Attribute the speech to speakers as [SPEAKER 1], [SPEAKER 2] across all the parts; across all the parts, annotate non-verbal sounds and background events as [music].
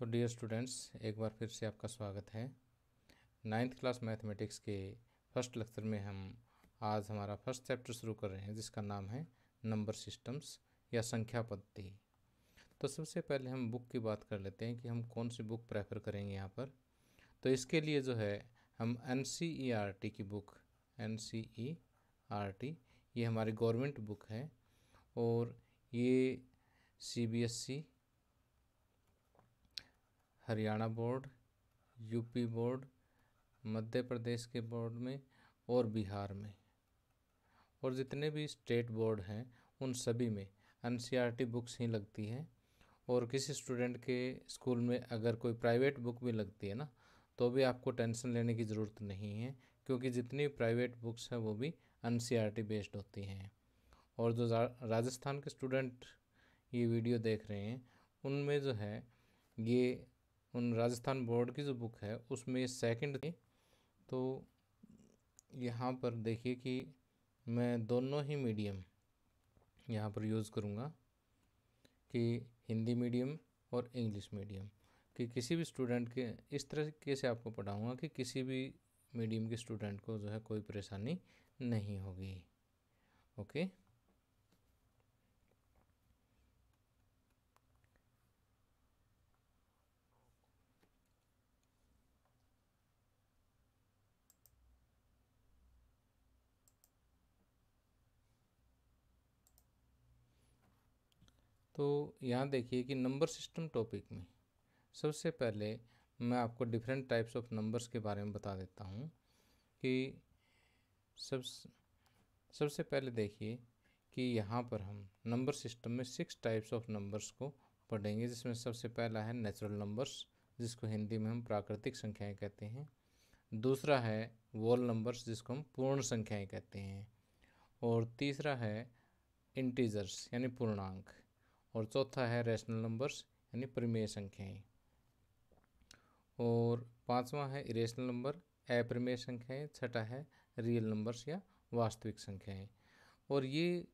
[SPEAKER 1] तो dear students एक बार फिर से आपका स्वागत है नाइन्थ क्लास मैथमेटिक्स के फर्स्ट लेक्चर में हम आज हमारा फर्स्ट चैप्टर शुरू कर रहे हैं जिसका नाम है नंबर सिस्टम्स या संख्या पद्धति तो सबसे पहले हम बुक की बात कर लेते हैं कि हम कौन सी बुक प्रेफर करेंगे यहाँ पर तो इसके लिए जो है हम एन e की बुक एन e ये हमारी गवर्नमेंट बुक है और ये सी Haryana board UP board Madhya Pradesh के बोर्ड में और बिहार में और जितने भी स्टेट बोर्ड हैं उन सभी में एन बुक्स ही लगती हैं और किसी स्टूडेंट के स्कूल में अगर कोई प्राइवेट बुक भी लगती है ना तो भी आपको टेंशन लेने की ज़रूरत नहीं है क्योंकि जितनी प्राइवेट बुक्स हैं वो भी एन बेस्ड होती हैं और जो राजस्थान के स्टूडेंट ये वीडियो देख रहे हैं उनमें जो है ये उन राजस्थान बोर्ड की जो बुक है उसमें सेकंड तो यहाँ पर देखिए कि मैं दोनों ही मीडियम यहाँ पर यूज़ करूँगा कि हिंदी मीडियम और इंग्लिश मीडियम कि किसी भी स्टूडेंट के इस तरीके से आपको पढ़ाऊँगा कि किसी भी मीडियम के स्टूडेंट को जो है कोई परेशानी नहीं होगी ओके तो यहाँ देखिए कि नंबर सिस्टम टॉपिक में सबसे पहले मैं आपको डिफरेंट टाइप्स ऑफ नंबर्स के बारे में बता देता हूँ कि सब सबसे पहले देखिए कि यहाँ पर हम नंबर सिस्टम में सिक्स टाइप्स ऑफ नंबर्स को पढ़ेंगे जिसमें सबसे पहला है नेचुरल नंबर्स जिसको हिंदी में हम प्राकृतिक संख्याएं कहते हैं दूसरा है वॉल नंबर्स जिसको हम पूर्ण संख्याएं कहते हैं और तीसरा है इंटीजर्स यानी पूर्णांक और चौथा है रेशनल नंबर्स यानी प्रमेय संख्याएं और पांचवा है इरेशनल नंबर अप्रमेय संख्याएं छठा है रियल नंबर्स या वास्तविक संख्याएं और ये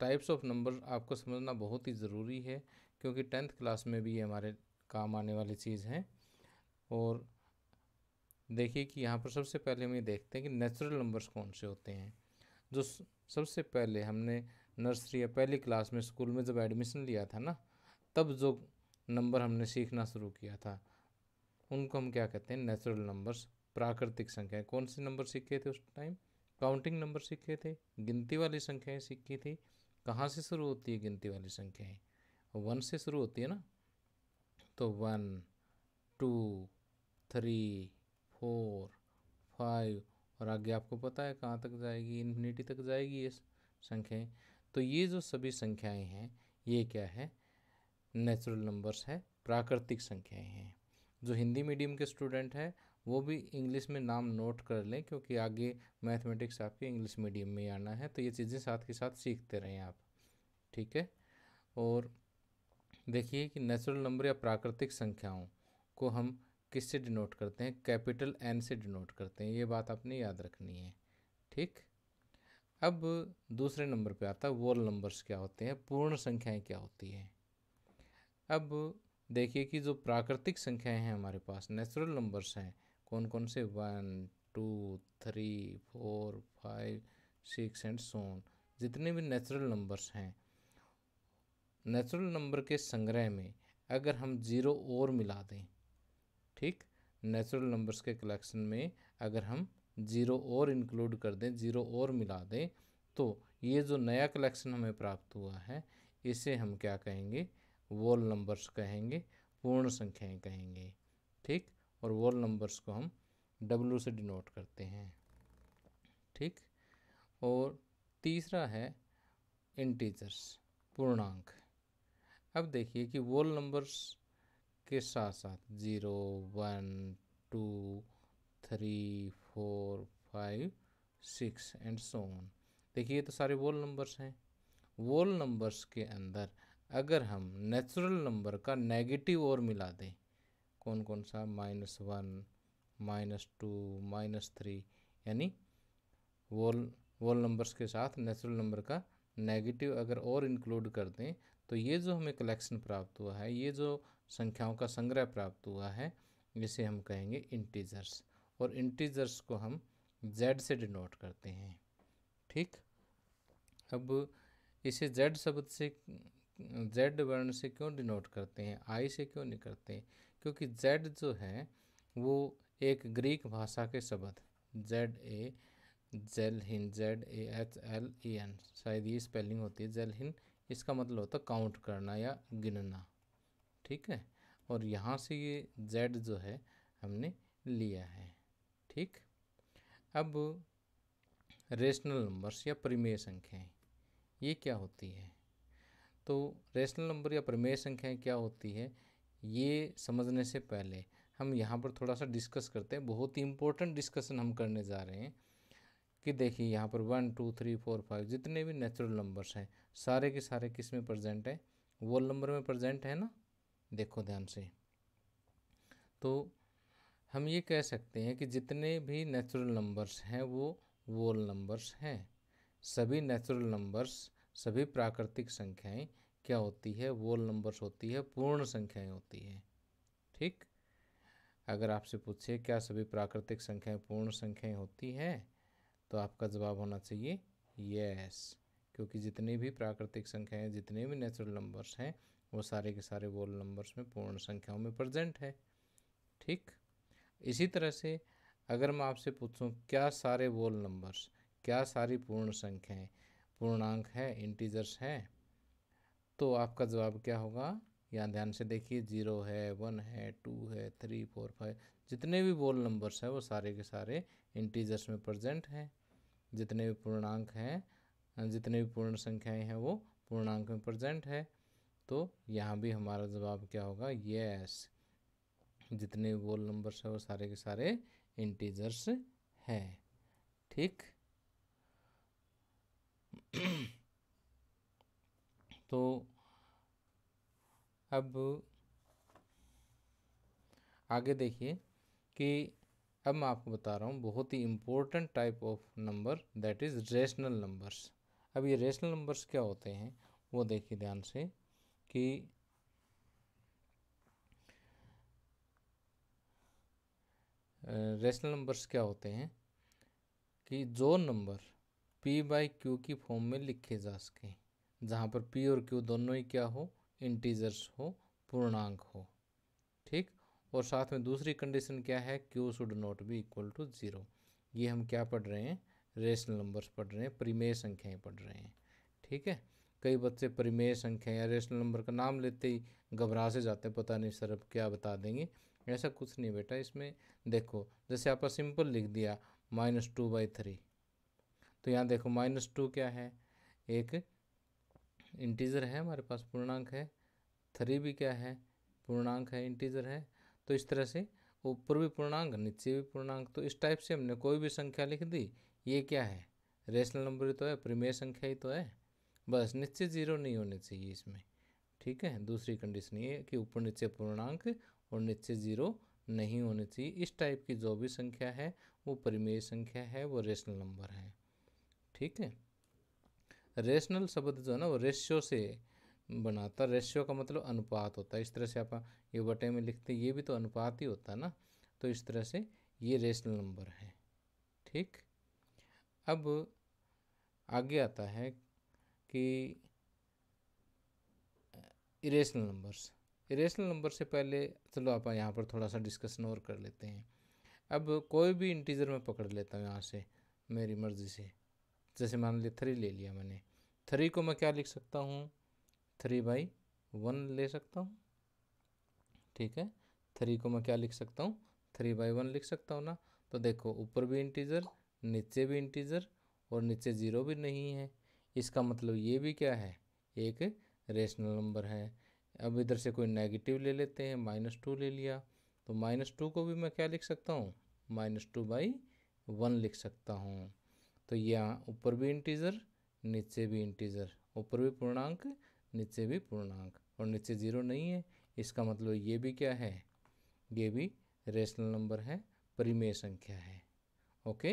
[SPEAKER 1] टाइप्स ऑफ नंबर आपको समझना बहुत ही ज़रूरी है क्योंकि टेंथ क्लास में भी ये हमारे काम आने वाली चीज़ हैं और देखिए कि यहाँ पर सबसे पहले हम ये देखते हैं कि नेचुरल नंबर्स कौन से होते हैं जो सबसे पहले हमने नर्सरी या पहली क्लास में स्कूल में जब एडमिशन लिया था ना तब जो नंबर हमने सीखना शुरू किया था उनको हम क्या कहते हैं नेचुरल नंबर्स प्राकृतिक संख्याएं कौन से नंबर सीखे थे उस टाइम काउंटिंग नंबर सीखे थे गिनती वाली संख्याएं सीखी थी कहाँ से शुरू होती है गिनती वाली संख्याएं वन से शुरू होती है ना तो one two three four five और आगे आपको पता है कहाँ तक जाएगी इन्फिनिटी तक जाएगी ये संख्याएं तो ये जो सभी संख्याएं हैं ये क्या है नेचुरल नंबर्स है प्राकृतिक संख्याएं हैं जो हिंदी मीडियम के स्टूडेंट हैं वो भी इंग्लिश में नाम नोट कर लें क्योंकि आगे मैथमेटिक्स आपके इंग्लिश मीडियम में आना है तो ये चीज़ें साथ के साथ सीखते रहें आप ठीक है और देखिए कि नेचुरल नंबर या प्राकृतिक संख्याओं को हम किससे डिनोट करते हैं कैपिटल एन से डिनोट करते हैं ये बात आपने याद रखनी है ठीक अब दूसरे नंबर पे आता है वोल नंबर्स क्या होते हैं पूर्ण संख्याएं क्या होती हैं अब देखिए कि जो प्राकृतिक संख्याएं हैं हमारे पास नेचुरल नंबर्स हैं कौन कौन से one two three four five six and so on जितने भी नेचुरल नंबर्स हैं नेचुरल नंबर के संग्रह में अगर हम ज़ीरो और मिला दें ठीक नेचुरल नंबर्स के कलेक्शन में अगर हम ज़ीरो और इंक्लूड कर दें ज़ीरो और मिला दें तो ये जो नया कलेक्शन हमें प्राप्त हुआ है इसे हम क्या कहेंगे वॉल नंबर्स कहेंगे पूर्ण संख्याएं कहेंगे ठीक और वॉल नंबर्स को हम डब्लू से डिनोट करते हैं ठीक और तीसरा है इंटीजर्स पूर्णांक अब देखिए कि वॉल नंबर्स के साथ साथ zero one two three four five six and so on देखिए ये तो सारे वोल नंबर्स हैं वोल नंबर्स के अंदर अगर हम नेचुरल नंबर का नेगेटिव और मिला दें कौन कौन सा minus one minus two minus three यानी वोल वोल नंबर्स के साथ नेचुरल नंबर का नेगेटिव अगर और इंक्लूड कर दें तो ये जो हमें कलेक्शन प्राप्त हुआ है ये जो संख्याओं का संग्रह प्राप्त हुआ है जिसे हम कहेंगे इंटीजर्स और इंटीजर्स को हम जेड से डिनोट करते हैं ठीक अब इसे जेड शब्द से जेड वर्ण से क्यों डिनोट करते हैं आई से क्यों नहीं करते क्योंकि जेड जो है वो एक ग्रीक भाषा के शब्द जेड ए जेल हिन Z A H L E N शायद ये स्पेलिंग होती है जेल हिन इसका मतलब होता है काउंट करना या गिनना ठीक है और यहाँ से ये जेड जो है हमने लिया है ठीक अब रेशनल नंबर्स या परिमेय संख्याएं ये क्या होती है तो रेशनल नंबर या परिमेय संख्याएं क्या होती है ये समझने से पहले हम यहाँ पर थोड़ा सा डिस्कस करते हैं बहुत ही इम्पोर्टेंट डिस्कशन हम करने जा रहे हैं कि देखिए यहाँ पर one two three four five जितने भी नेचुरल नंबर्स हैं सारे के सारे किस में प्रजेंट हैं वो नंबर में प्रजेंट है ना देखो ध्यान से तो हम ये कह सकते हैं कि जितने भी नेचुरल नंबर्स हैं वो वोल नंबर्स हैं सभी नेचुरल नंबर्स सभी प्राकृतिक संख्याएं क्या होती है वोल नंबर्स होती है पूर्ण संख्याएं होती हैं ठीक अगर आपसे पूछे क्या सभी प्राकृतिक संख्याएं पूर्ण संख्याएं होती हैं तो आपका जवाब होना चाहिए यस क्योंकि जितनी भी प्राकृतिक संख्याएं जितने भी नेचुरल नंबर्स हैं वो सारे के सारे वोल नंबर्स में पूर्ण संख्याओं में प्रजेंट है ठीक इसी तरह से अगर मैं आपसे पूछूं क्या सारे वोल नंबर्स क्या सारी पूर्ण संख्याएं पूर्णांक हैं इंटीजर्स हैं तो आपका जवाब क्या होगा यहाँ ध्यान से देखिए जीरो है वन है टू है थ्री फोर फाइव जितने भी वोल नंबर्स हैं वो सारे के सारे इंटीजर्स में प्रजेंट हैं जितने भी पूर्णांक हैं जितने भी पूर्ण संख्याएं हैं वो पूर्णांक में प्रजेंट है तो यहाँ भी हमारा जवाब क्या होगा यस जितने वोल नंबर्स हैं वो सारे के सारे इंटीजर्स हैं ठीक तो अब आगे देखिए कि अब मैं आपको बता रहा हूँ बहुत ही important type of number that is rational numbers अब ये रेशनल नंबर्स क्या होते हैं वो देखिए ध्यान से कि रेशनल नंबर्स क्या होते हैं कि जो नंबर पी बाई क्यू की फॉर्म में लिखे जा सकें जहाँ पर पी और क्यू दोनों ही क्या हो इंटीजर्स हो पूर्णांक हो ठीक और साथ में दूसरी कंडीशन क्या है Q should not be equal to zero ये हम क्या पढ़ रहे हैं रेशनल नंबर्स पढ़ रहे हैं परिमेय संख्याएं पढ़ रहे हैं ठीक है कई बच्चे परिमेय संख्या या रेशनल नंबर का नाम लेते ही घबरा से जाते हैं पता नहीं सर अब क्या बता देंगे ऐसा कुछ नहीं बेटा इसमें देखो जैसे आपका सिंपल लिख दिया माइनस टू बाई थ्री तो यहाँ देखो माइनस टू क्या है एक इंटीज़र है हमारे पास पूर्णांक है थ्री भी क्या है पूर्णांक है इंटीज़र है तो इस तरह से ऊपर भी पूर्णांक नीचे भी पूर्णांक तो इस टाइप से हमने कोई भी संख्या लिख दी ये क्या है रेशनल नंबर ही तो है प्रीमेय संख्या ही तो है बस नीचे जीरो नहीं होने चाहिए इसमें ठीक है दूसरी कंडीशन ये कि ऊपर नीचे पूर्णांक और नीचे ज़ीरो नहीं होनी चाहिए इस टाइप की जो भी संख्या है वो परिमेय संख्या है वो रेशनल नंबर है ठीक है रेशनल शब्द जो है ना वो रेशियो से बनाता रेशियो का मतलब अनुपात होता है इस तरह से आप ये बटे में लिखते ये भी तो अनुपात ही होता है ना तो इस तरह से ये रेशनल नंबर है ठीक अब आगे आता है कि irrational uh, numbers rational number से पहले चलो आप यहाँ पर थोड़ा सा डिस्कशन और कर लेते हैं अब कोई भी इंटीजर मैं पकड़ लेता हूँ यहाँ से मेरी मर्ज़ी से जैसे मान लिया थ्री ले लिया मैंने थ्री को मैं क्या लिख सकता हूँ थ्री बाई वन ले सकता हूँ ठीक है थ्री को मैं क्या लिख सकता हूँ थ्री बाई वन लिख सकता हूँ ना तो देखो ऊपर भी इंटीजर नीचे भी इंटीजर और नीचे ज़ीरो भी नहीं है इसका मतलब ये भी क्या है एक रेशनल नंबर है अब इधर से कोई नेगेटिव ले लेते हैं माइनस टू ले लिया तो माइनस टू को भी मैं क्या लिख सकता हूँ माइनस टू बाई वन लिख सकता हूँ तो यहाँ ऊपर भी इंटीज़र नीचे भी इंटीज़र ऊपर भी पूर्णांक नीचे भी पूर्णांक और नीचे जीरो नहीं है इसका मतलब ये भी क्या है ये भी रेशनल नंबर है परिमेय संख्या है ओके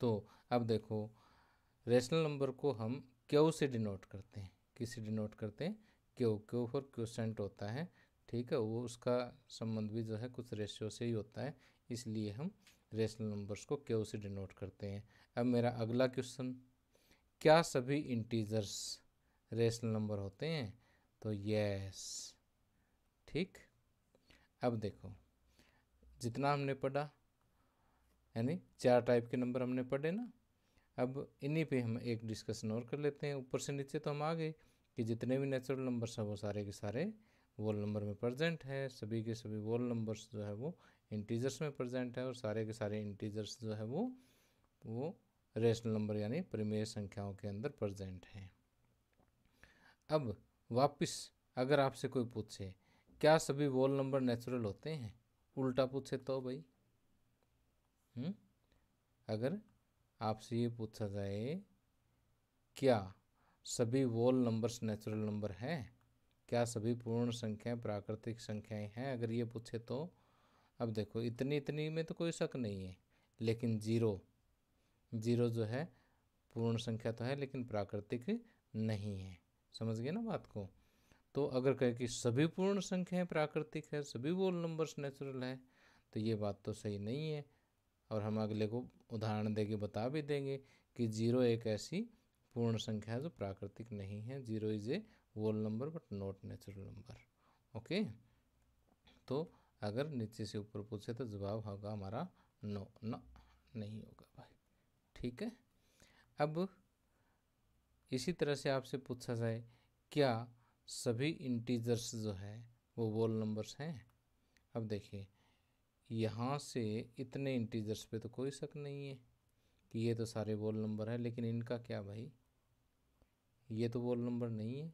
[SPEAKER 1] तो अब देखो रेशनल नंबर को हम क्यों से डिनोट करते हैं किसे डिनोट करते हैं क्यू क्यू फॉर क्यूसेंट होता है ठीक है वो उसका संबंध भी जो है कुछ रेशियो से ही होता है इसलिए हम रेशनल नंबर्स को क्यू से डिनोट करते हैं अब मेरा अगला क्वेश्चन क्या सभी इंटीजर्स रेशनल नंबर होते हैं तो यस ठीक अब देखो जितना हमने पढ़ा यानी चार टाइप के नंबर हमने पढ़े ना अब इन्हीं पे हम एक डिस्कशन और कर लेते हैं ऊपर से नीचे तो हम आ गए कि जितने भी नेचुरल नंबर्स हैं वो सारे के सारे वोल नंबर में प्रेजेंट है सभी के सभी वोल नंबर्स जो है वो इंटीजर्स में प्रेजेंट है और सारे के सारे इंटीजर्स जो है वो वो रेशनल नंबर यानी परिमेय संख्याओं के अंदर प्रेजेंट हैं अब वापस अगर आपसे कोई पूछे क्या सभी वोल नंबर नेचुरल होते हैं उल्टा पूछे तो भाई हुँ? हम्म? अगर आपसे ये पूछा जाए क्या सभी वोल नंबर्स नेचुरल नंबर हैं क्या सभी पूर्ण संख्याएं प्राकृतिक संख्याएं हैं अगर ये पूछे तो अब देखो इतनी इतनी में तो कोई शक नहीं है लेकिन जीरो जीरो जो है पूर्ण संख्या तो है लेकिन प्राकृतिक नहीं है समझ गए ना बात को तो अगर कहे कि सभी पूर्ण संख्याएं प्राकृतिक है सभी वोल नंबर्स नेचुरल है तो ये बात तो सही नहीं है और हम अगले को उदाहरण देके बता भी देंगे कि जीरो एक ऐसी पूर्ण संख्या है जो प्राकृतिक नहीं है zero is a whole number but not natural number okay तो अगर नीचे से ऊपर पूछे तो जवाब होगा हमारा नो न नहीं होगा भाई ठीक है अब इसी तरह से आपसे पूछा जाए क्या सभी इंटीजर्स जो है वो वोल नंबर्स हैं अब देखिए यहाँ से इतने इंटीजर्स पे तो कोई शक नहीं है कि ये तो सारे वोल नंबर हैं लेकिन इनका क्या भाई ये तो वॉल नंबर नहीं है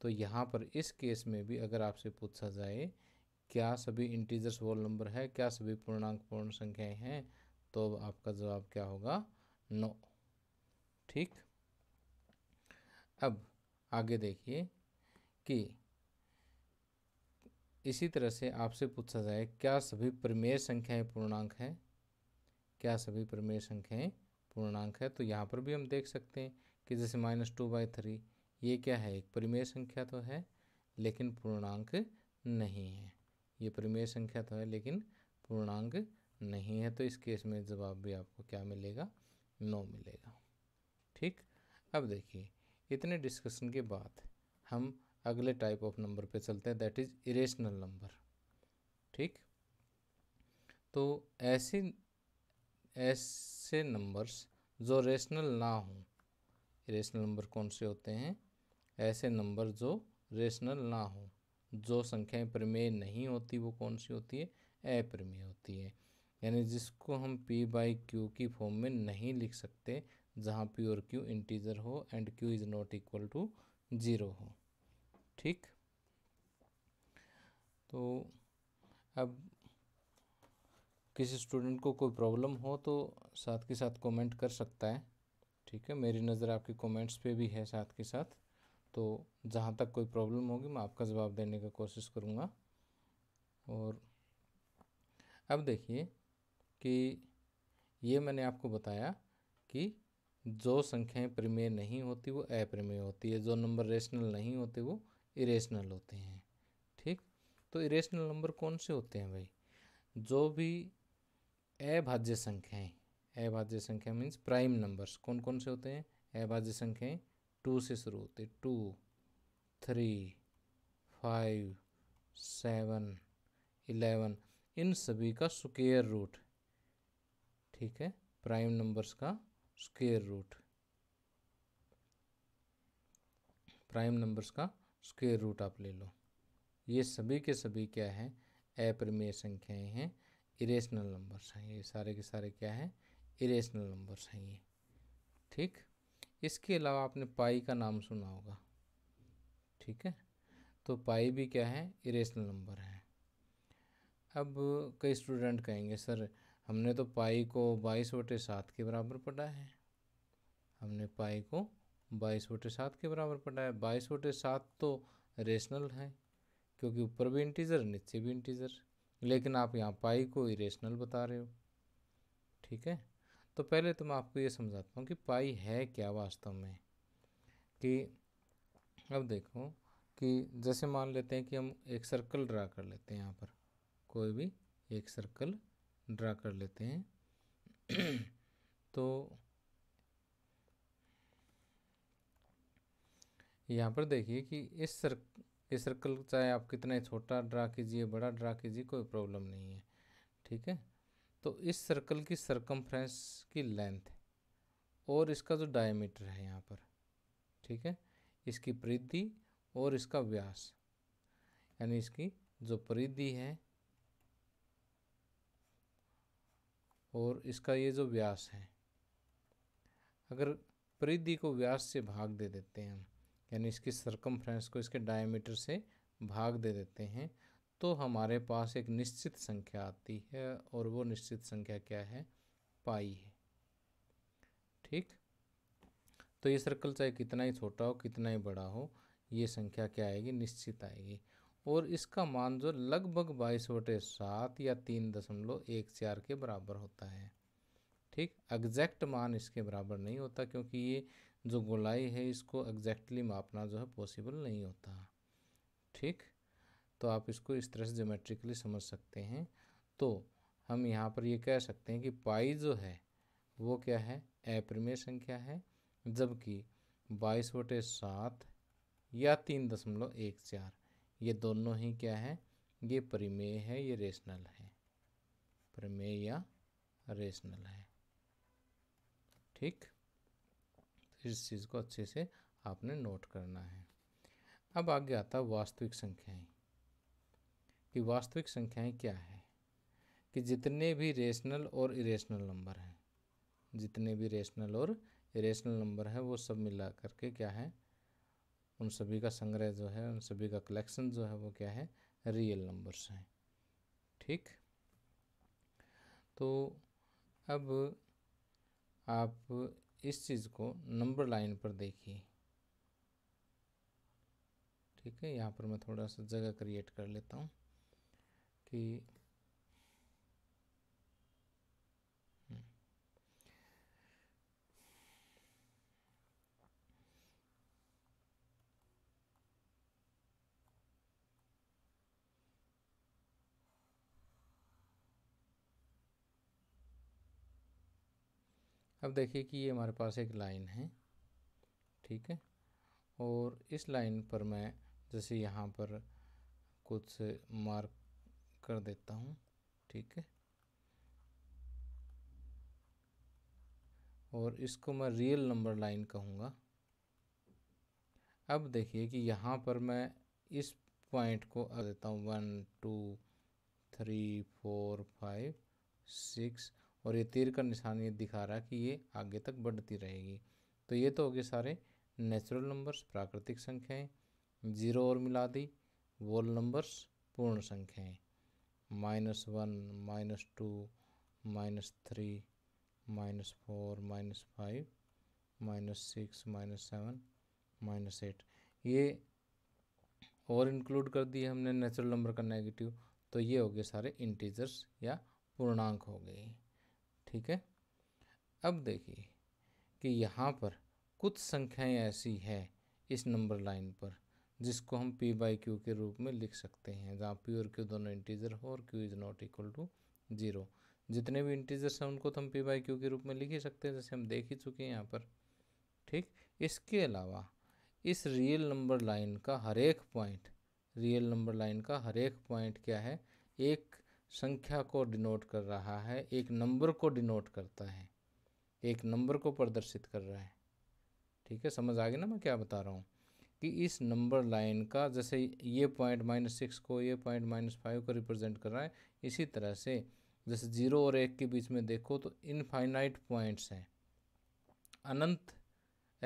[SPEAKER 1] तो यहाँ पर इस केस में भी अगर आपसे पूछा जाए क्या सभी इंटीजर्स वॉल नंबर है क्या सभी पूर्णांक पूर्ण संख्याएं हैं तो आपका जवाब क्या होगा नो ठीक अब आगे देखिए कि इसी तरह से आपसे पूछा जाए क्या सभी प्रमेय संख्याएं पूर्णांक हैं क्या सभी प्रमेय संख्याएं पूर्णांक है तो यहाँ पर भी हम देख सकते हैं कि जैसे माइनस टू बाई थ्री ये क्या है एक परिमेय संख्या तो है लेकिन पूर्णांक नहीं है ये परिमेय संख्या तो है लेकिन पूर्णांक नहीं है तो इस केस में जवाब भी आपको क्या मिलेगा नौ मिलेगा ठीक अब देखिए इतने डिस्कशन के बाद हम अगले टाइप ऑफ नंबर पे चलते हैं दैट इज़ इरेशनल नंबर ठीक तो ऐसे ऐसे नंबर्स जो रेशनल ना हों रेशनल नंबर कौन से होते हैं ऐसे नंबर जो रेशनल ना हो जो संख्याएं प्रमेय नहीं होती वो कौन सी होती है अप्रमेय होती है यानी जिसको हम पी बाई क्यू की फॉर्म में नहीं लिख सकते जहाँ p और क्यू इंटीजर हो and Q is not equal to zero हो ठीक तो अब किसी स्टूडेंट को कोई प्रॉब्लम हो तो साथ के साथ कमेंट कर सकता है ठीक है मेरी नज़र आपके कमेंट्स पे भी है साथ के साथ तो जहाँ तक कोई प्रॉब्लम होगी मैं आपका जवाब देने का कोशिश करूँगा और अब देखिए कि ये मैंने आपको बताया कि जो संख्याएं प्रमेय नहीं होती वो अप्रमेय होती है जो नंबर रेशनल नहीं होते वो इरेशनल होते हैं ठीक तो इरेशनल नंबर कौन से होते हैं भाई जो भी अभाज्य संख्याएं अभाज्य संख्या मीन्स प्राइम नंबर्स कौन कौन से होते हैं अभाज्य संख्याएं टू से शुरू होते two three five seven eleven इन सभी का स्क्वेयर रूट ठीक है प्राइम नंबर्स का स्क्वेयर रूट प्राइम नंबर्स का स्क्वेयर रूट आप ले लो ये सभी के सभी क्या है अप्रमेय संख्याएं हैं इरेशनल नंबर्स हैं ये सारे के सारे क्या हैं इरेशनल नंबर्स हैं ये ठीक इसके अलावा आपने पाई का नाम सुना होगा ठीक है तो पाई भी क्या है इरेशनल नंबर है अब कई स्टूडेंट कहेंगे सर हमने तो पाई को बाईस बटे सात के बराबर पढ़ा है हमने पाई को बाईस बटे सात के बराबर पढ़ा है बाईस बटे सात तो रेशनल है क्योंकि ऊपर भी इंटीजर नीचे भी इंटीजर लेकिन आप यहाँ पाई को इरेशनल बता रहे हो ठीक है तो पहले तो मैं आपको ये समझाता हूँ कि पाई है क्या वास्तव में कि अब देखो कि जैसे मान लेते हैं कि हम एक सर्कल ड्रा कर लेते हैं यहाँ पर कोई भी एक सर्कल ड्रा कर लेते हैं [clears throat] तो यहाँ पर देखिए कि इस सर्क इस सर्कल चाहे आप कितना छोटा ड्रा कीजिए बड़ा ड्रा कीजिए कोई प्रॉब्लम नहीं है ठीक है तो इस सर्कल की सरकमफ्रेंस की लेंथ और इसका जो डायमीटर है यहाँ पर ठीक है इसकी परिधि और इसका व्यास यानी इसकी जो परिधि है और इसका ये जो व्यास है अगर परिधि को व्यास से भाग दे देते हैं हम यानी इसकी सरकमफ्रेंस को इसके डायमीटर से भाग दे देते हैं तो हमारे पास एक निश्चित संख्या आती है और वो निश्चित संख्या क्या है पाई है ठीक तो ये सर्कल चाहे कितना ही छोटा हो कितना ही बड़ा हो ये संख्या क्या आएगी निश्चित आएगी और इसका मान जो लगभग बाईस बटे सात या तीन दशमलव एक चार के बराबर होता है ठीक एग्जैक्ट मान इसके बराबर नहीं होता क्योंकि ये जो गोलाई है इसको एग्जैक्टली मापना जो है पॉसिबल नहीं होता ठीक तो आप इसको इस तरह से जोमेट्रिकली समझ सकते हैं तो हम यहाँ पर ये कह सकते हैं कि पाई जो है वो क्या है अप्रिमेय संख्या है जबकि बाईस बटे सात या तीन दशमलव एक चार ये दोनों ही क्या है ये परिमेय है ये रेशनल है परिमेय या रेशनल है ठीक तो इस चीज़ को अच्छे से आपने नोट करना है अब आगे आता वास्तविक संख्याएं कि वास्तविक संख्याएं क्या है कि जितने भी रेशनल और इरेशनल नंबर हैं जितने भी रेशनल और इरेशनल नंबर हैं वो सब मिला करके क्या है उन सभी का संग्रह जो है उन सभी का कलेक्शन जो है वो क्या है रियल नंबर्स हैं ठीक तो अब आप इस चीज़ को नंबर लाइन पर देखिए ठीक है यहाँ पर मैं थोड़ा सा जगह क्रिएट कर लेता हूँ कि अब देखिए कि ये हमारे पास एक लाइन है ठीक है और इस लाइन पर मैं जैसे यहाँ पर कुछ मार्क कर देता हूँ ठीक है और इसको मैं रियल नंबर लाइन कहूँगा अब देखिए कि यहाँ पर मैं इस पॉइंट को आ देता हूँ one two three four five six और ये तीर का निशान ये दिखा रहा है कि ये आगे तक बढ़ती रहेगी तो ये तो हो गए सारे नेचुरल नंबर्स प्राकृतिक संख्याएं जीरो और मिला दी वोल नंबर्स पूर्ण संख्याएं minus one minus two minus three minus four minus five minus six minus seven minus eight ये और इंक्लूड कर दिए हमने नेचुरल नंबर का नेगेटिव तो ये हो गए सारे इंटीजर्स या पूर्णांक हो गए ठीक है अब देखिए कि यहाँ पर कुछ संख्याएं ऐसी है इस नंबर लाइन पर जिसको हम पी बाई क्यू के रूप में लिख सकते हैं जहाँ पी और क्यू दोनों इंटीजर हो और Q is not equal to zero जितने भी इंटीजर्स हैं उनको तो हम पी बाई क्यू के रूप में लिख ही सकते हैं जैसे हम देख ही चुके हैं यहाँ पर ठीक इसके अलावा इस रियल नंबर लाइन का हर एक पॉइंट रियल नंबर लाइन का हरेक पॉइंट क्या है एक संख्या को डिनोट कर रहा है एक नंबर को डिनोट करता है एक नंबर को प्रदर्शित कर रहा है ठीक है समझ आ गया ना मैं क्या बता रहा हूँ कि इस नंबर लाइन का जैसे ये पॉइंट माइनस सिक्स को ये पॉइंट माइनस फाइव को रिप्रेजेंट कर रहा है इसी तरह से जैसे जीरो और एक के बीच में देखो तो इनफाइनाइट पॉइंट्स हैं अनंत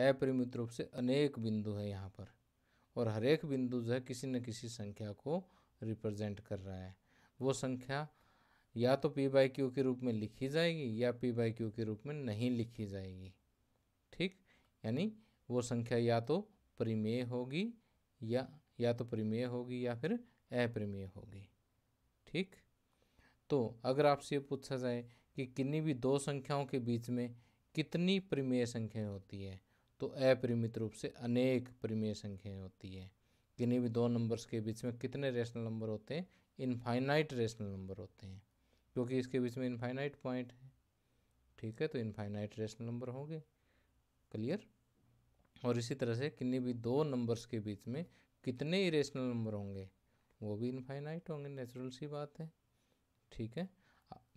[SPEAKER 1] अपरिमित रूप से अनेक बिंदु है यहाँ पर और हर एक बिंदु जो है किसी न किसी संख्या को रिप्रेजेंट कर रहा है वो संख्या या तो पी बाई क्यू के रूप में लिखी जाएगी या पी बाई क्यू के रूप में नहीं लिखी जाएगी ठीक यानी वो संख्या या तो परिमेय होगी या या तो परिमेय होगी या फिर अप्रिमेय होगी ठीक तो अगर आपसे पूछा जाए कि किन्नी भी दो संख्याओं के बीच में कितनी परिमेय संख्याएं होती है तो अपरिमित रूप से अनेक परिमेय संख्याएं होती है किन्नी भी दो नंबर्स के बीच में कितने रेशनल नंबर होते हैं इनफाइनाइट रेशनल नंबर होते हैं क्योंकि इसके बीच में इनफाइनाइट पॉइंट है ठीक है तो इनफाइनाइट रेशनल नंबर होंगे क्लियर और इसी तरह से किन्नी भी दो नंबर्स के बीच में कितने इरेशनल नंबर होंगे वो भी इनफाइनाइट होंगे नेचुरल सी बात है ठीक है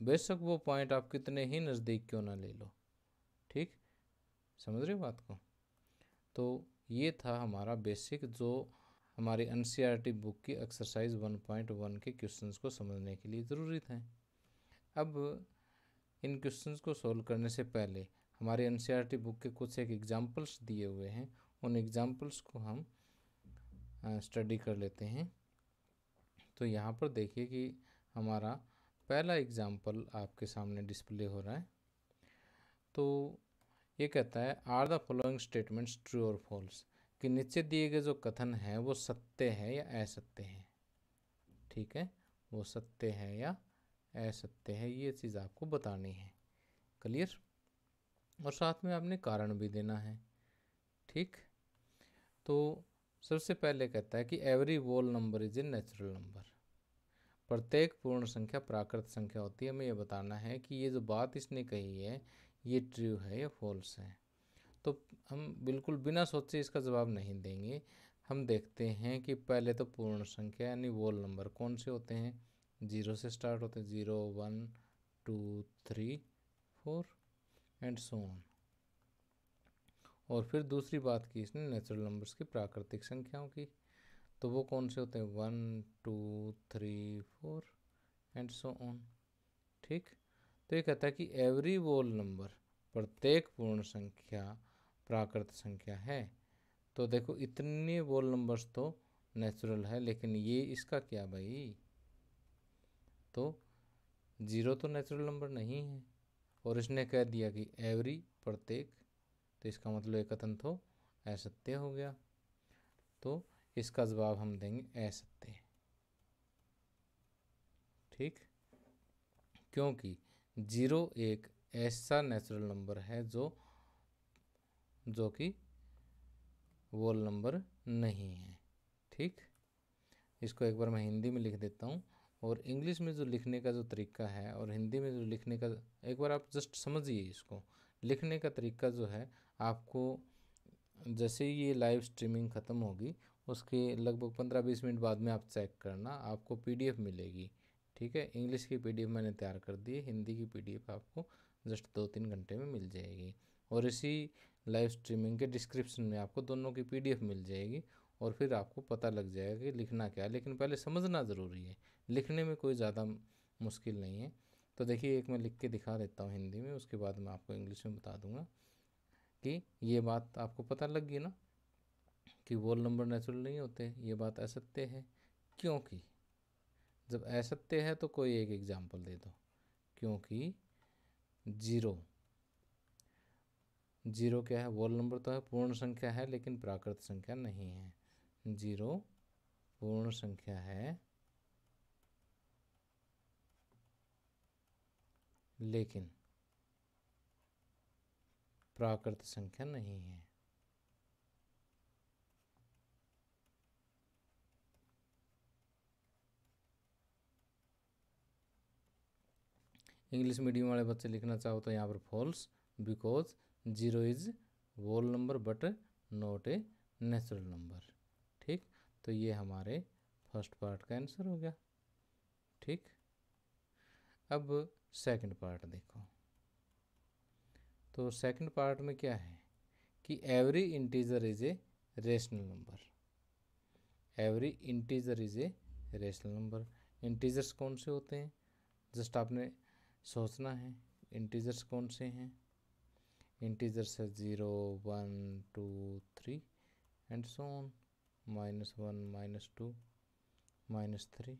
[SPEAKER 1] बेशक वो पॉइंट आप कितने ही नज़दीक क्यों ना ले लो ठीक समझ रहे हो बात को तो ये था हमारा बेसिक जो हमारी एन बुक e की एक्सरसाइज 1.1 के क्वेश्चंस को समझने के लिए ज़रूरी थे अब इन क्वेश्चंस को सॉल्व करने से पहले हमारे एन बुक e के कुछ एक एग्ज़ाम्पल्स दिए हुए हैं उन एग्ज़ाम्पल्स को हम स्टडी कर लेते हैं तो यहाँ पर देखिए कि हमारा पहला एग्ज़ाम्पल आपके सामने डिस्प्ले हो रहा है तो ये कहता है are the following statements true और फॉल्स कि नीचे दिए गए जो कथन है वो सत्य है या असत्य है ठीक है वो सत्य है या असत्य है ये चीज़ आपको बतानी है क्लियर और साथ में आपने कारण भी देना है ठीक तो सबसे पहले कहता है कि every whole number is a natural number प्रत्येक पूर्ण संख्या प्राकृत संख्या होती है हमें यह बताना है कि ये जो बात इसने कही है ये ट्रू है या फॉल्स है तो हम बिल्कुल बिना सोचे इसका जवाब नहीं देंगे हम देखते हैं कि पहले तो पूर्ण संख्या यानी वोल नंबर कौन से होते हैं जीरो से स्टार्ट होते हैं zero one two three four and so on और फिर दूसरी बात की इसने नेचुरल नंबर्स की प्राकृतिक संख्याओं की तो वो कौन से होते हैं one two three four and so on ठीक तो ये कहता है कि एवरी वोल नंबर प्रत्येक पूर्ण संख्या प्राकृत संख्या है तो देखो इतने वोल नंबर्स तो नेचुरल है लेकिन ये इसका क्या भाई तो ज़ीरो तो नेचुरल नंबर नहीं है और इसने कह दिया कि एवरी प्रत्येक तो इसका मतलब एक तो असत्य हो गया तो इसका जवाब हम देंगे असत्य ठीक क्योंकि जीरो एक ऐसा नेचुरल नंबर है जो जो कि वोल नंबर नहीं है ठीक इसको एक बार मैं हिंदी में लिख देता हूँ और इंग्लिश में जो लिखने का जो तरीका है और हिंदी में जो लिखने का एक बार आप जस्ट समझिए इसको लिखने का तरीका जो है आपको जैसे ये लाइव स्ट्रीमिंग ख़त्म होगी उसके लगभग पंद्रह बीस मिनट बाद में आप चेक करना आपको पीडीएफ मिलेगी ठीक है इंग्लिश की पीडीएफ मैंने तैयार कर दी है हिंदी की पीडीएफ आपको जस्ट दो तीन घंटे में मिल जाएगी और इसी लाइव स्ट्रीमिंग के डिस्क्रिप्शन में आपको दोनों की पीडीएफ मिल जाएगी और फिर आपको पता लग जाएगा कि लिखना क्या है लेकिन पहले समझना ज़रूरी है लिखने में कोई ज़्यादा मुश्किल नहीं है तो देखिए एक मैं लिख के दिखा देता हूँ हिंदी में उसके बाद मैं आपको इंग्लिश में बता दूँगा कि ये बात आपको पता लग गई ना कि वोल नंबर नेचुरल नहीं होते ये बात असत्य है क्योंकि जब असत्य है तो कोई एक एग्जाम्पल दे दो क्योंकि जीरो जीरो क्या है वोल नंबर तो है पूर्ण संख्या है लेकिन प्राकृत संख्या नहीं है जीरो पूर्ण संख्या है लेकिन प्राकृत संख्या नहीं है इंग्लिश मीडियम वाले बच्चे लिखना चाहो तो यहाँ पर false because zero is whole number but not a natural number तो ये हमारे फर्स्ट पार्ट का आंसर हो गया ठीक अब सेकंड पार्ट देखो तो सेकंड पार्ट में क्या है कि every integer is a rational number every integer is a rational number integers कौन से होते हैं जस्ट आपने सोचना है इंटीजर्स कौन से हैं इंटीजर्स है zero one two three and so on minus one minus two minus three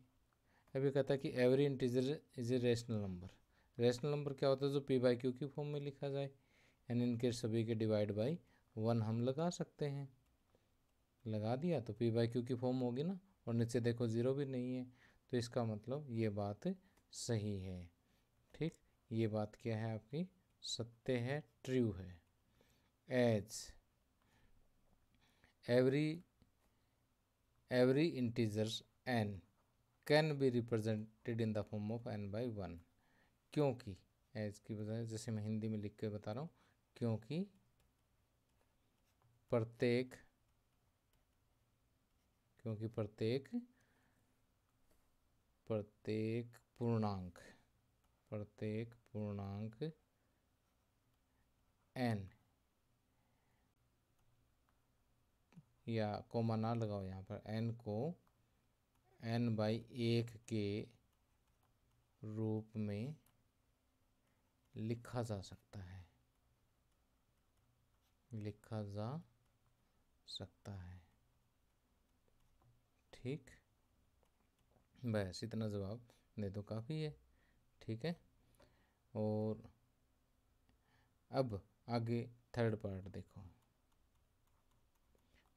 [SPEAKER 1] अब ये कहता है कि every integer is a rational number rational number क्या होता है जो पी बाई क्यू की फॉर्म में लिखा जाए एंड इनके सभी के डिवाइड बाई वन हम लगा सकते हैं लगा दिया तो पी बाई क्यू की फॉर्म होगी ना और नीचे देखो ज़ीरो भी नहीं है तो इसका मतलब ये बात सही है ठीक ये बात क्या है आपकी सत्य है ट्रू है as every every integers n can be represented in the form of n by one क्योंकि इसकी बजाय जैसे मैं हिंदी में लिख के बता रहा हूँ क्योंकि प्रत्येक क्योंकि प्रत्येक प्रत्येक पूर्णांक प्रत्येक पूर्णांक एन या कोमा ना लगाओ यहाँ पर एन को एन बाई एक के रूप में लिखा जा सकता है लिखा जा सकता है ठीक बस इतना जवाब दे दो काफ़ी है ठीक है और अब आगे थर्ड पार्ट देखो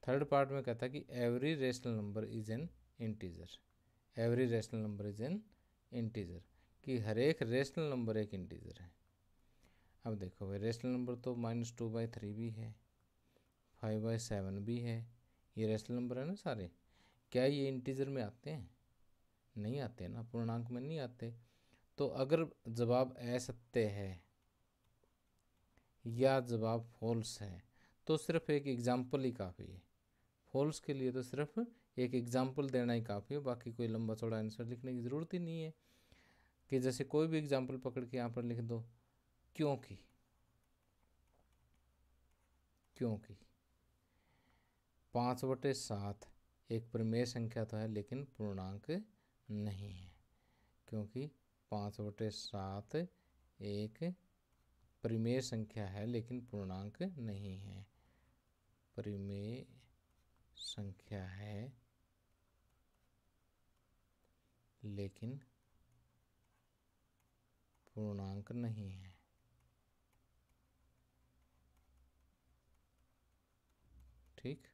[SPEAKER 1] थर्ड पार्ट में कहता है कि every rational number is an integer every rational number is an integer कि हर एक रेशनल नंबर एक इंटीजर है अब देखो भाई रेशनल नंबर तो माइनस टू बाई थ्री भी है फाइव बाई सेवन भी है ये रेशनल नंबर है ना सारे क्या ये इंटीजर में आते हैं नहीं आते ना पूर्णांक में नहीं आते तो अगर जवाब असत्य है या जवाब फॉल्स है तो सिर्फ एक एग्ज़ाम्पल ही काफ़ी है फॉल्स के लिए तो सिर्फ एक एग्जाम्पल देना ही काफ़ी है बाकी कोई लंबा चौड़ा आंसर लिखने की ज़रूरत ही नहीं है कि जैसे कोई भी एग्जाम्पल पकड़ के यहाँ पर लिख दो क्योंकि क्योंकि पाँच बटे सात एक प्रमेय संख्या तो है लेकिन पूर्णांक नहीं है क्योंकि पाँच बटे सात एक परिमेय संख्या है लेकिन पूर्णांक नहीं है परिमेय संख्या है लेकिन पूर्णांक नहीं है ठीक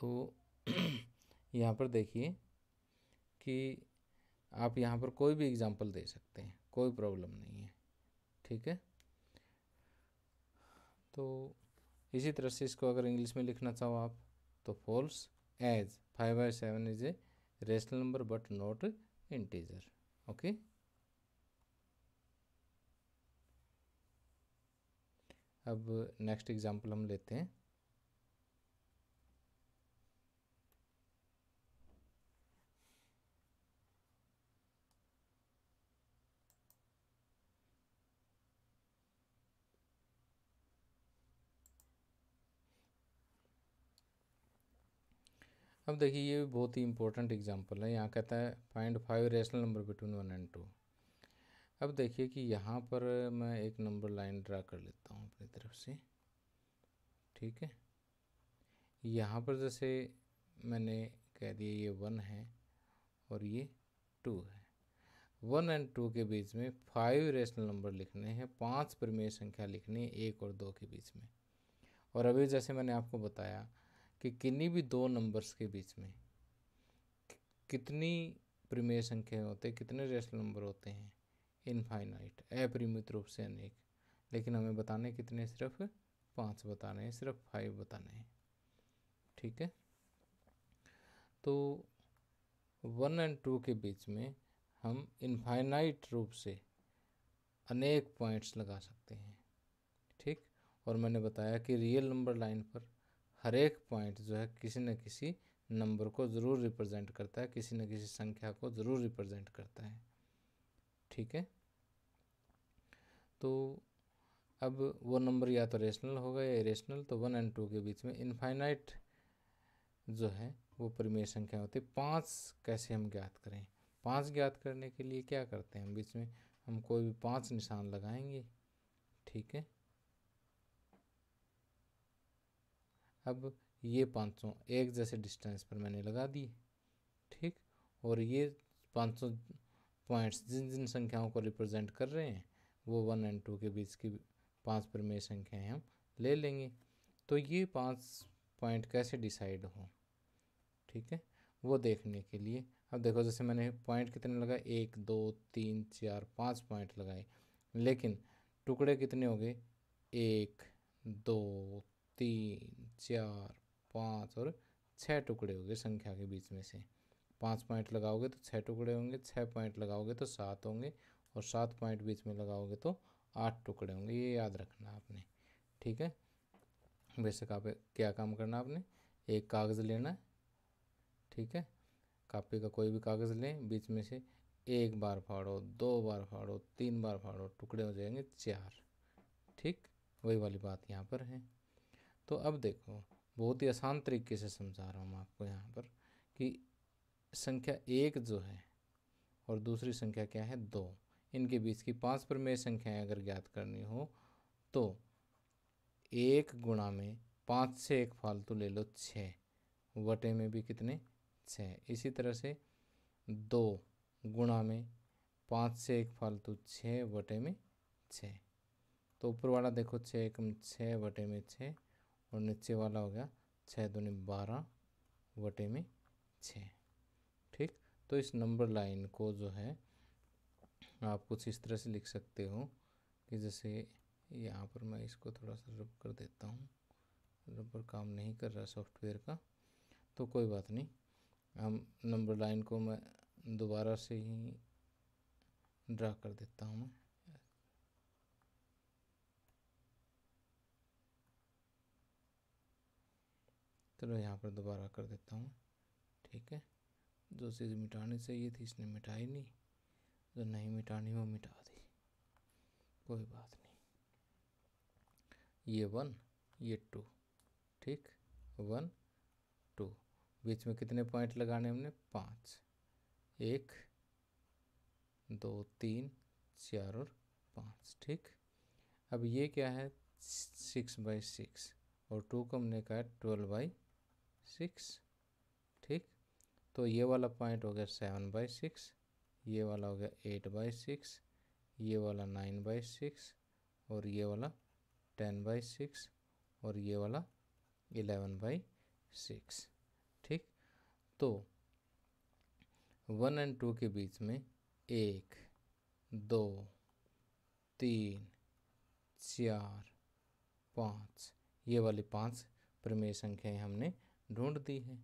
[SPEAKER 1] तो [clears throat] यहाँ पर देखिए कि आप यहाँ पर कोई भी एग्जाम्पल दे सकते हैं कोई प्रॉब्लम नहीं है ठीक है तो इसी तरह से इसको अगर इंग्लिश में लिखना चाहो आप तो false as five by seven is a rational number but not integer okay अब नेक्स्ट एग्जाम्पल हम लेते हैं अब देखिए ये भी बहुत ही इंपॉर्टेंट एग्जांपल है यहाँ कहता है find five rational number between one and two अब देखिए कि यहाँ पर मैं एक नंबर लाइन ड्रा कर लेता हूँ अपनी तरफ से ठीक है यहाँ पर जैसे मैंने कह दिया ये वन है और ये टू है वन एंड टू के बीच में फाइव रेशनल नंबर लिखने हैं पांच प्रमेय संख्या लिखनी है एक और दो के बीच में और अभी जैसे मैंने आपको बताया कि किन्हीं भी दो नंबर्स के बीच में कितनी प्रीमेय संख्या होते हैं कितने रेशनल नंबर होते हैं इनफाइनाइट अपरिमित रूप से अनेक लेकिन हमें बताने कितने सिर्फ पाँच बताने हैं सिर्फ फाइव बताने हैं ठीक है तो वन एंड टू के बीच में हम इनफाइनाइट रूप से अनेक पॉइंट्स लगा सकते हैं ठीक और मैंने बताया कि रियल नंबर लाइन पर हर एक पॉइंट जो है किसी न किसी नंबर को ज़रूर रिप्रेजेंट करता है किसी न किसी संख्या को ज़रूर रिप्रेजेंट करता है ठीक है तो अब वो नंबर या तो रेशनल होगा या इरेशनल तो वन एंड टू के बीच में इनफाइनाइट जो है वो परिमेय संख्या होती है पाँच कैसे हम ज्ञात करें पाँच ज्ञात करने के लिए क्या करते हैं हम बीच में हम कोई भी पाँच निशान लगाएंगे ठीक है अब ये पाँच सौ एक जैसे डिस्टेंस पर मैंने लगा दिए ठीक और ये पाँच सौ पॉइंट्स जिन जिन संख्याओं को रिप्रेजेंट कर रहे हैं वो वन एंड टू के बीच की पांच प्रमेय संख्याएं हम ले लेंगे तो ये पांच पॉइंट कैसे डिसाइड हो ठीक है वो देखने के लिए अब देखो जैसे मैंने पॉइंट कितने लगाए एक दो तीन चार पाँच पॉइंट लगाए लेकिन टुकड़े कितने हो गए एक दो तीन चार पाँच और छः टुकड़े हो गए संख्या के बीच में से पाँच पॉइंट लगाओगे तो छः टुकड़े होंगे छः पॉइंट लगाओगे तो सात होंगे और सात पॉइंट बीच में लगाओगे तो आठ टुकड़े होंगे ये याद रखना आपने ठीक है बेशक आप क्या काम करना आपने एक कागज़ लेना है ठीक है कापी का कोई भी कागज़ लें बीच में से एक बार फाड़ो दो बार फाड़ो तीन बार फाड़ो टुकड़े हो जाएंगे चार ठीक वही वाली बात यहाँ पर है तो अब देखो बहुत ही आसान तरीके से समझा रहा हूँ मैं आपको यहाँ पर कि संख्या एक जो है और दूसरी संख्या क्या है दो इनके बीच की पांच प्रमेय संख्याएं अगर ज्ञात करनी हो तो एक गुणा में पाँच से एक फालतू ले लो छः वटे में भी कितने छः इसी तरह से दो गुणा में पाँच से एक फालतू छः वटे में छः तो ऊपर वाला देखो छः एकम छः वटे में छः और नीचे वाला हो गया छः दूनी बारह बटे में छः ठीक तो इस नंबर लाइन को जो है आप कुछ इस तरह से लिख सकते हो कि जैसे यहाँ पर मैं इसको थोड़ा सा रब कर देता हूँ रबर काम नहीं कर रहा सॉफ्टवेयर का तो कोई बात नहीं हम नंबर लाइन को मैं दोबारा से ही ड्रा कर देता हूँ मैं चलो यहाँ पर दोबारा कर देता हूँ ठीक है जो चीज़ मिटानी चाहिए थी इसने मिटाई नहीं जो नहीं मिटानी वो मिटा दी कोई बात नहीं ये वन ये टू ठीक वन टू बीच में कितने पॉइंट लगाने हमने पाँच एक दो तीन चार और पाँच ठीक अब ये क्या है सिक्स बाई सिक्स और टू को हमने कहा है ट्वेल्व बाई सिक्स ठीक तो ये वाला पॉइंट हो गया सेवन बाई सिक्स ये वाला हो गया एट बाई सिक्स ये वाला नाइन बाई सिक्स और ये वाला टेन बाई सिक्स और ये वाला इलेवन बाई सिक्स ठीक तो वन एंड टू के बीच में एक दो तीन चार पाँच ये वाली पांच प्रमेय संख्याएं हमने ढूंढती है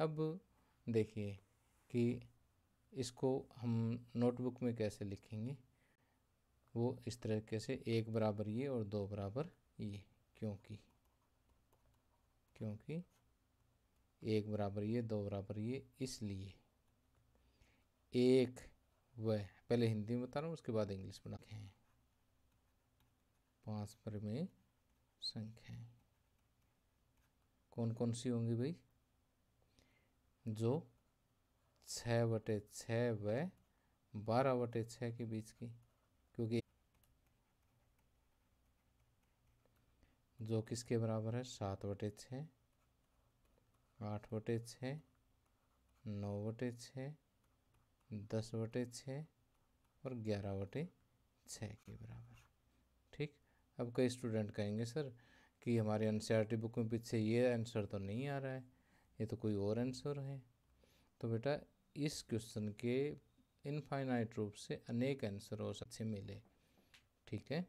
[SPEAKER 1] अब देखिए कि इसको हम नोटबुक में कैसे लिखेंगे वो इस तरीके से एक बराबर ये और दो बराबर ये क्योंकि क्योंकि एक बराबर ये दो बराबर ये इसलिए एक वह पहले हिंदी में बता रहा हूँ उसके बाद इंग्लिश में हैं पाँच पर में संख्या कौन कौन सी होंगी भाई जो छः बटे छ व बारह बटे छः के बीच की क्योंकि जो किसके बराबर है सात बटे छ आठ बटे छ नौ बटे छ दस बटे छ और ग्यारह बटे छ के बराबर ठीक अब कई स्टूडेंट कहेंगे सर कि हमारे एन सी बुक में पीछे ये आंसर तो नहीं आ रहा है ये तो कोई और आंसर है तो बेटा इस क्वेश्चन के इनफाइनाइट रूप से अनेक आंसर हो सकते मिले ठीक है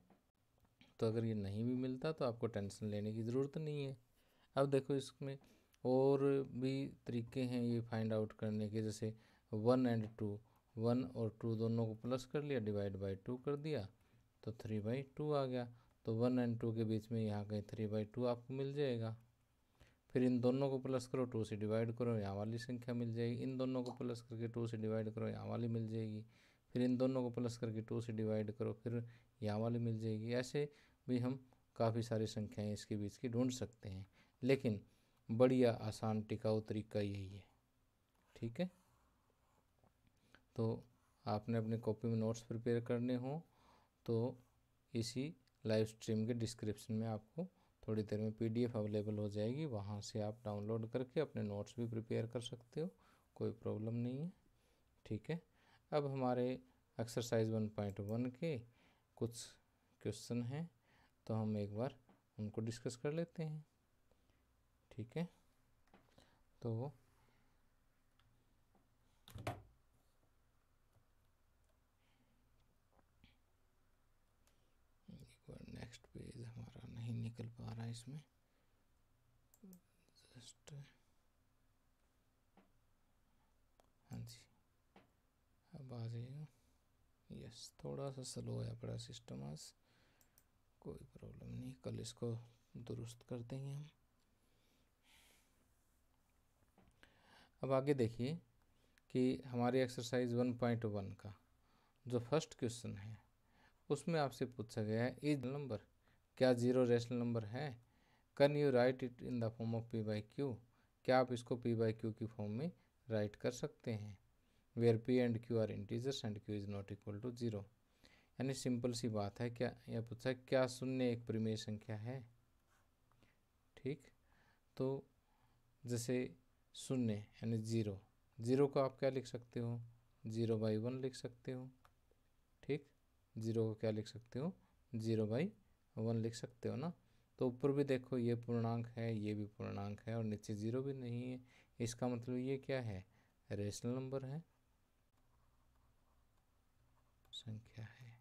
[SPEAKER 1] तो अगर ये नहीं भी मिलता तो आपको टेंशन लेने की ज़रूरत नहीं है अब देखो इसमें और भी तरीके हैं ये फाइंड आउट करने के जैसे वन एंड टू वन और टू दोनों को प्लस कर लिया डिवाइड बाई टू कर दिया तो थ्री बाई टू आ गया तो वन एंड टू के बीच में यहाँ कहीं थ्री बाई टू आपको मिल जाएगा फिर इन दोनों को प्लस करो टू से डिवाइड करो यहाँ वाली संख्या मिल जाएगी इन दोनों को प्लस करके टू से डिवाइड करो यहाँ वाली मिल जाएगी फिर इन दोनों को प्लस करके टू से डिवाइड करो फिर यहाँ वाली मिल जाएगी ऐसे भी हम काफ़ी सारी संख्याएं इसके बीच की ढूंढ सकते हैं लेकिन बढ़िया आसान टिकाऊ तरीका यही है ठीक है तो आपने अपनी कॉपी में नोट्स प्रिपेयर करने हों तो इसी लाइव स्ट्रीम के डिस्क्रिप्शन में आपको थोड़ी देर में पीडीएफ अवेलेबल हो जाएगी वहाँ से आप डाउनलोड करके अपने नोट्स भी प्रिपेयर कर सकते हो कोई प्रॉब्लम नहीं है ठीक है अब हमारे एक्सरसाइज 1.1 के कुछ क्वेश्चन हैं तो हम एक बार उनको डिस्कस कर लेते हैं ठीक है तो निकल पा रहा है इसमें जस्ट हाँ जी अब आ यस थोड़ा सा स्लो है अपना सिस्टम आज कोई प्रॉब्लम नहीं कल इसको दुरुस्त कर देंगे हम अब आगे देखिए कि हमारी एक्सरसाइज 1.1 का जो फर्स्ट क्वेश्चन है उसमें आपसे पूछा गया है इज नंबर क्या ज़ीरो रेशनल नंबर है can you write it in the form of P by Q क्या आप इसको पी बाई क्यू की फॉर्म में राइट कर सकते हैं where P and Q are integers and Q is not equal to zero यानी सिंपल सी बात है क्या यह पूछा क्या शून्य एक परिमेय संख्या है ठीक तो जैसे शून्य यानी ज़ीरो ज़ीरो को आप क्या लिख सकते हो ज़ीरो बाई वन लिख सकते हो ठीक ज़ीरो को क्या लिख सकते हो ज़ीरो बाई वन लिख सकते हो ना तो ऊपर भी देखो ये पूर्णांक है ये भी पूर्णांक है और नीचे जीरो भी नहीं है इसका मतलब ये क्या है रेशनल नंबर है संख्या है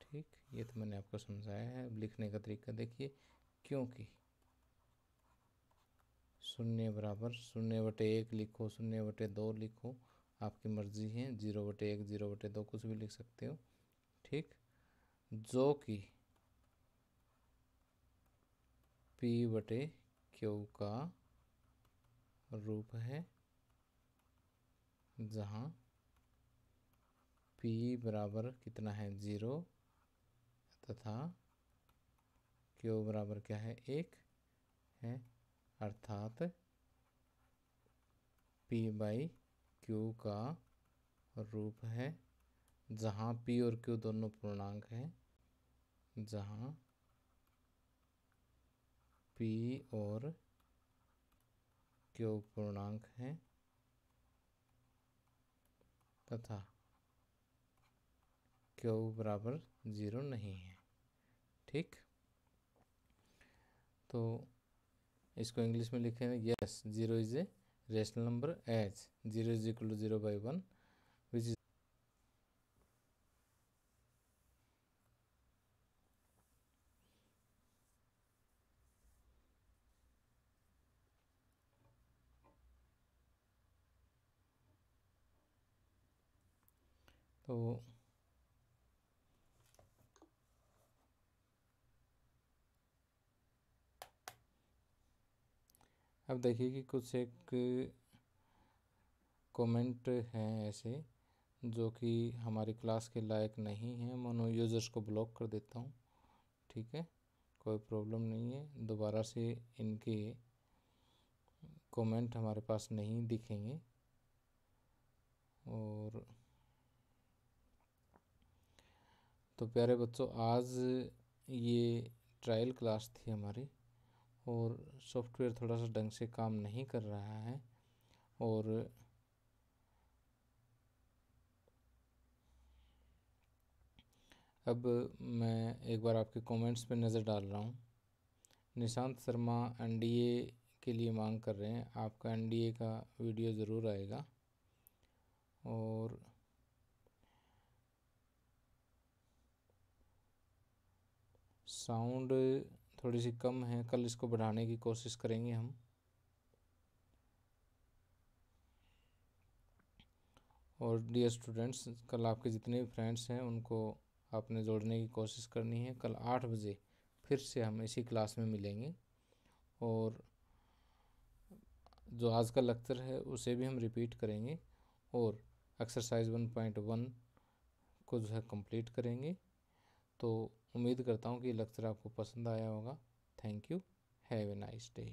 [SPEAKER 1] ठीक ये तो मैंने आपको समझाया है लिखने का तरीका देखिए क्योंकि शून्य बराबर शून्य बटे एक लिखो शून्य बटे दो लिखो आपकी मर्जी है जीरो बटे एक जीरो बटे दो कुछ भी लिख सकते हो ठीक जो कि पी बटे क्यू का रूप है जहाँ पी बराबर कितना है ज़ीरो तथा क्यू बराबर क्या है एक है अर्थात पी बाई क्यू का रूप है जहाँ p और q दोनों पूर्णांक हैं जहाँ p और q पूर्णांक हैं तथा q बराबर ज़ीरो नहीं है ठीक तो इसको इंग्लिश में लिखें yes zero is a rational number as zero is equal to zero by one which is आप देखिए कि कुछ एक कमेंट हैं ऐसे जो कि हमारी क्लास के लायक नहीं हैं मैं उन यूज़र्स को ब्लॉक कर देता हूँ ठीक है कोई प्रॉब्लम नहीं है दोबारा से इनके कमेंट हमारे पास नहीं दिखेंगे और तो प्यारे बच्चों आज ये ट्रायल क्लास थी हमारी और सॉफ्टवेयर थोड़ा सा ढंग से काम नहीं कर रहा है और अब मैं एक बार आपके कमेंट्स पे नज़र डाल रहा हूँ निशांत शर्मा एनडीए के लिए मांग कर रहे हैं आपका एनडीए का वीडियो ज़रूर आएगा और साउंड थोड़ी सी कम है कल इसको बढ़ाने की कोशिश करेंगे हम और डियर स्टूडेंट्स कल आपके जितने भी फ्रेंड्स हैं उनको आपने जोड़ने की कोशिश करनी है कल आठ बजे फिर से हम इसी क्लास में मिलेंगे और जो आज का लेक्चर है उसे भी हम रिपीट करेंगे और एक्सरसाइज वन पॉइंट वन को जो है कंप्लीट करेंगे तो उम्मीद करता हूँ कि लेक्चर आपको पसंद आया होगा thank you have a nice day